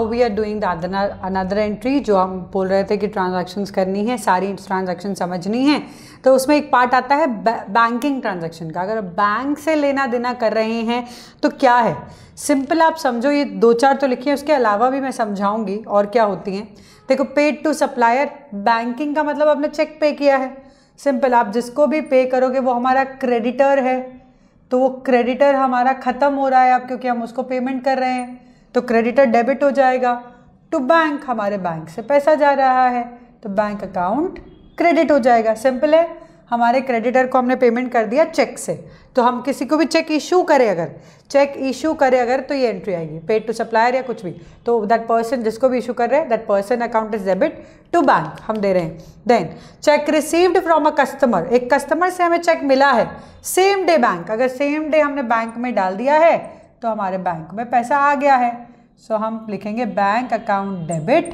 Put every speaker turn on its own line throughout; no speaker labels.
now we are doing another entry जो हम बोल रहे थे कि ट्रांजैक्शंस करनी है सारी ट्रांजैक्शन समझनी है तो उसमें एक पार्ट आता है बैंकिंग ट्रांजैक्शन का अगर बैंक से लेना देना कर रहे हैं तो क्या है सिंपल आप समझो ये दो चार तो लिखी है उसके अलावा भी मैं समझाऊंगी और क्या होती हैं देखो पेड टू सप्लायर बैंकिंग का मतलब आपने चेक पे किया है सिंपल आप जिसको भी पे करोगे वो हमारा क्रेडिटर है तो वो क्रेडिटर हमारा ख़त्म हो रहा है अब क्योंकि हम उसको पेमेंट कर रहे हैं तो क्रेडिटर डेबिट हो जाएगा टू तो बैंक हमारे बैंक से पैसा जा रहा है तो बैंक अकाउंट क्रेडिट हो जाएगा सिंपल है हमारे क्रेडिटर को हमने पेमेंट कर दिया चेक से तो हम किसी को भी चेक इशू करें अगर चेक इशू करें अगर तो ये एंट्री आएगी पेड टू सप्लायर या कुछ भी तो दैट पर्सन जिसको भी इशू कर रहे हैं that person account is debit to bank हम दे रहे हैं then cheque received from a customer एक कस्टमर से हमें चेक मिला है सेम डे बैंक अगर सेम डे हमने बैंक में डाल दिया है तो हमारे बैंक में पैसा आ गया है सो हम लिखेंगे bank account debit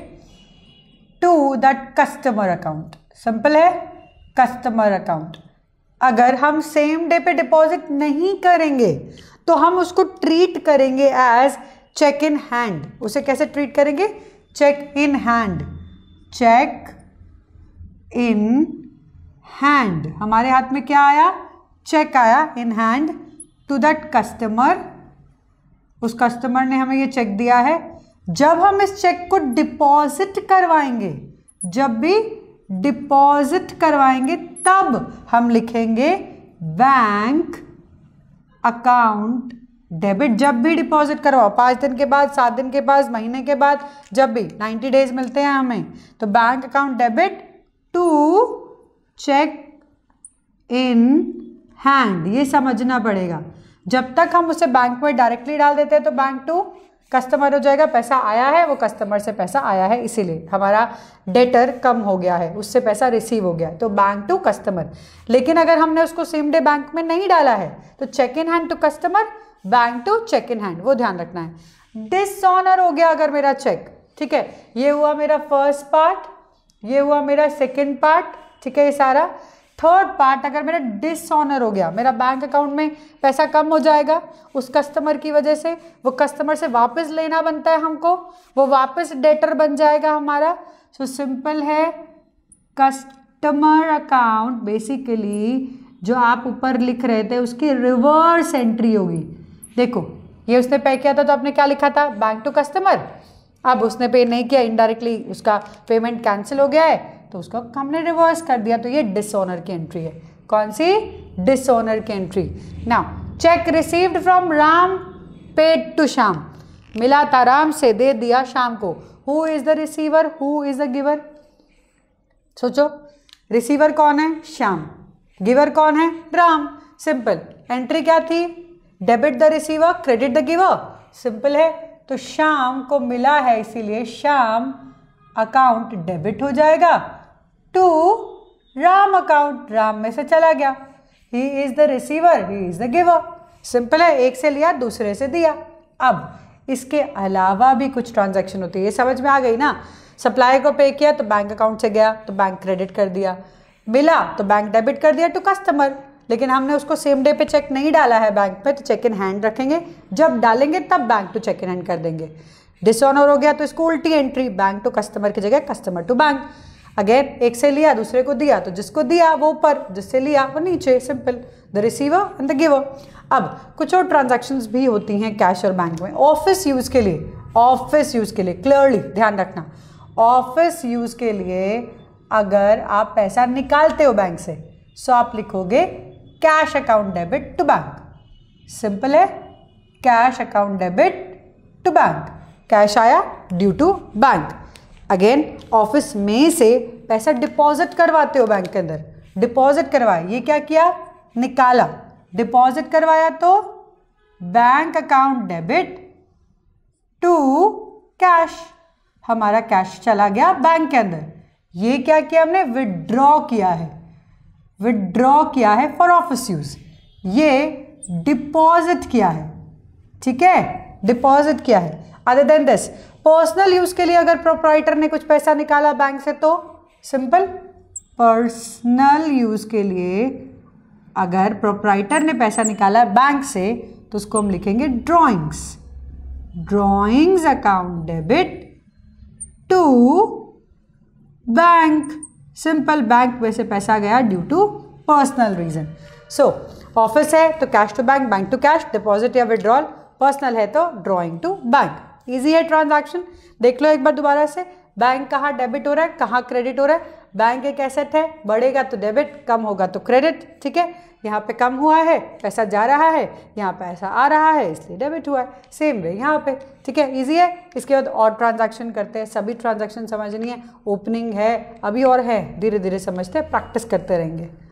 to that customer account simple है कस्टमर अकाउंट अगर हम सेम डे पे डिपॉजिट नहीं करेंगे तो हम उसको ट्रीट करेंगे एज चेक इन हैंड उसे कैसे ट्रीट करेंगे cheque in hand cheque in hand हमारे हाथ में क्या आया चेक आया in hand to that customer उस कस्टमर ने हमें ये चेक दिया है जब हम इस चेक को डिपॉजिट करवाएंगे जब भी डिपॉजिट करवाएंगे तब हम लिखेंगे बैंक अकाउंट डेबिट जब भी डिपॉजिट करवाओ पाँच दिन के बाद सात दिन के बाद महीने के बाद जब भी नाइन्टी डेज मिलते हैं हमें तो bank account debit to cheque in hand ये समझना पड़ेगा जब तक हम उसे बैंक में डायरेक्टली डाल देते हैं तो बैंक टू कस्टमर हो जाएगा पैसा आया है वो कस्टमर से पैसा आया है इसीलिए हमारा डेटर कम हो गया है उससे पैसा रिसीव हो गया है तो बैंक टू कस्टमर लेकिन अगर हमने उसको सेम डे बैंक में नहीं डाला है तो cheque in hand to customer bank to cheque in hand वो ध्यान रखना है डिसऑनर हो गया अगर मेरा चेक ठीक है ये हुआ मेरा फर्स्ट पार्ट ये हुआ मेरा सेकेंड पार्ट ठीक है ये सारा थर्ड पार्ट अगर मेरा डिसऑनर हो गया मेरा बैंक अकाउंट में पैसा कम हो जाएगा उस कस्टमर की वजह से वो कस्टमर से वापस लेना बनता है हमको वो वापस डेटर बन जाएगा हमारा सो so, सिंपल है कस्टमर अकाउंट बेसिकली जो आप ऊपर लिख रहे थे उसकी रिवर्स एंट्री होगी देखो ये उसने पे किया था तो आपने क्या लिखा था बैंक टू कस्टमर अब उसने पे नहीं किया इनडायरेक्टली उसका पेमेंट कैंसिल हो गया है तो उसको हमने रिवर्स कर दिया तो ये डिसऑनर की एंट्री है कौन सी डिसऑनर की एंट्री ना cheque received from Ram paid to Shyam मिला था राम से दे दिया शाम को who is the receiver who is the giver सोचो रिसीवर कौन है श्याम गिवर कौन है राम सिंपल एंट्री क्या थी debit the receiver credit the giver simple है तो शाम को मिला है इसीलिए शाम अकाउंट डेबिट हो जाएगा टू राम अकाउंट राम में से चला गया he is the receiver he is the giver simple है एक से लिया दूसरे से दिया अब इसके अलावा भी कुछ ट्रांजेक्शन होती है ये समझ में आ गई ना सप्लाई को पे किया तो बैंक अकाउंट से गया तो बैंक क्रेडिट कर दिया मिला तो बैंक डेबिट कर दिया टू तो कस्टमर लेकिन हमने उसको सेम डे पे चेक नहीं डाला है बैंक पे तो चेक इन हैंड रखेंगे जब डालेंगे तब bank to cheque in hand कर देंगे डिसऑनर हो गया तो इसको उल्टी एंट्री बैंक टू कस्टमर की जगह कस्टमर टू बैंक अगेन एक से लिया दूसरे को दिया तो जिसको दिया वो ऊपर जिससे लिया वो नीचे simple the receiver and the giver अब कुछ और ट्रांजेक्शन भी होती हैं कैश और बैंक में ऑफिस यूज़ के लिए ऑफिस यूज़ के लिए क्लियरली ध्यान रखना ऑफिस यूज़ के लिए अगर आप पैसा निकालते हो बैंक से सो आप लिखोगे cash account debit to bank simple है cash account debit to bank cash आया due to bank again office में से पैसा डिपॉजिट करवाते हो बैंक के अंदर डिपॉजिट करवाया ये क्या किया निकाला डिपॉजिट करवाया तो bank account debit to cash हमारा कैश चला गया बैंक के अंदर ये क्या किया हमने विड्रॉ किया है विड्रॉ किया है फॉर ऑफिस यूज ये डिपॉजिट किया है ठीक है डिपॉजिट किया है other than this personal use के लिए अगर प्रोप्राइटर ने कुछ पैसा निकाला बैंक से तो सिंपल पर्सनल यूज़ के लिए अगर प्रोप्राइटर ने पैसा निकाला बैंक से तो उसको हम लिखेंगे drawings drawings account debit to bank simple bank में से पैसा गया ड्यू टू पर्सनल रीज़न सो ऑफिस है तो cash to bank bank to cash deposit या विड्रॉल पर्सनल है तो ड्रॉइंग टू बैंक ईजी है ट्रांजैक्शन देख लो एक बार दोबारा से बैंक कहाँ डेबिट हो रहा है कहाँ क्रेडिट हो रहा है बैंक एक एसेट है बढ़ेगा तो डेबिट कम होगा तो क्रेडिट ठीक है यहाँ पे कम हुआ है पैसा जा रहा है यहाँ पे पैसा आ रहा है इसलिए डेबिट हुआ है सेम वे यहाँ पे ठीक है इजी है इसके बाद और ट्रांजैक्शन करते हैं सभी ट्रांजैक्शन समझनी है ओपनिंग है अभी और है धीरे धीरे समझते हैं प्रैक्टिस करते रहेंगे